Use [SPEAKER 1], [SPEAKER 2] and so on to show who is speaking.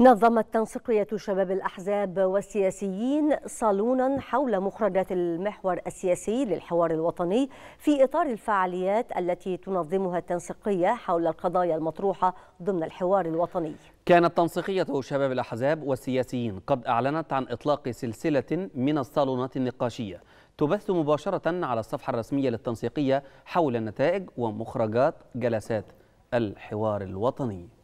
[SPEAKER 1] نظمت تنسيقية شباب الأحزاب والسياسيين صالونا حول مخرجات المحور السياسي للحوار الوطني في إطار الفعاليات التي تنظمها التنسيقية حول القضايا المطروحة ضمن الحوار الوطني
[SPEAKER 2] كانت تنسيقية شباب الأحزاب والسياسيين قد أعلنت عن إطلاق سلسلة من الصالونات النقاشية تبث مباشرة على الصفحة الرسمية للتنسيقية حول النتائج ومخرجات جلسات الحوار الوطني